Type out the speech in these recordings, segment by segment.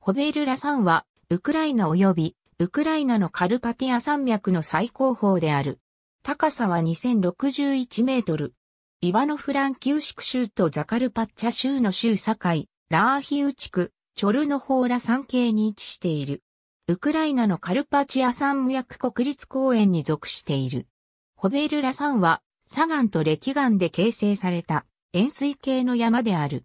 ホベルラ山は、ウクライナ及び、ウクライナのカルパティア山脈の最高峰である。高さは2061メートル。イのノフランキウシク州とザカルパッチャ州の州境、ラーヒウ地区、チョルノホーラ山系に位置している。ウクライナのカルパチア山脈国立公園に属している。ホベルラ山は、砂岩と歴岩で形成された、円錐形の山である。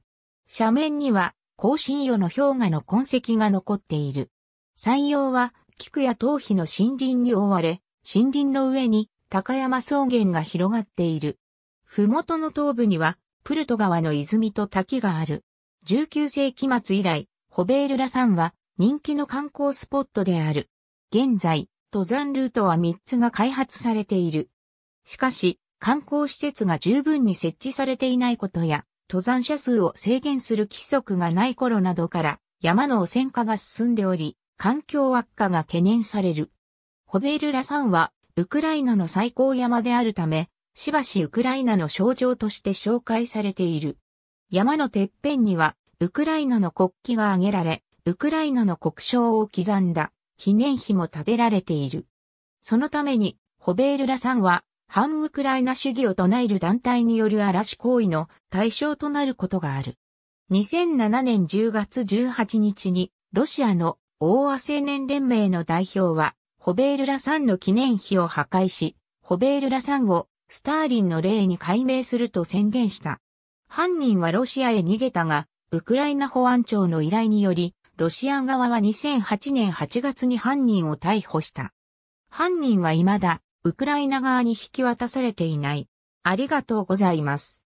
斜面には、高信与の氷河の痕跡が残っている。山陽は、菊や頭皮の森林に覆われ、森林の上に高山草原が広がっている。麓の東部には、プルト川の泉と滝がある。19世紀末以来、ホベールラ山は人気の観光スポットである。現在、登山ルートは3つが開発されている。しかし、観光施設が十分に設置されていないことや、登山者数を制限する規則がない頃などから山の汚染化が進んでおり、環境悪化が懸念される。ホベールラ山は、ウクライナの最高山であるため、しばしウクライナの象徴として紹介されている。山のてっぺんには、ウクライナの国旗が挙げられ、ウクライナの国章を刻んだ記念碑も建てられている。そのために、ホベールラ山は反ウクライナ主義を唱える団体による嵐行為の対象となることがある。2007年10月18日に、ロシアの大和青年連盟の代表は、ホベールラさんの記念碑を破壊し、ホベールラさんをスターリンの霊に改名すると宣言した。犯人はロシアへ逃げたが、ウクライナ保安庁の依頼により、ロシア側は2008年8月に犯人を逮捕した。犯人は未だウクライナ側に引き渡されていない。ありがとうございます。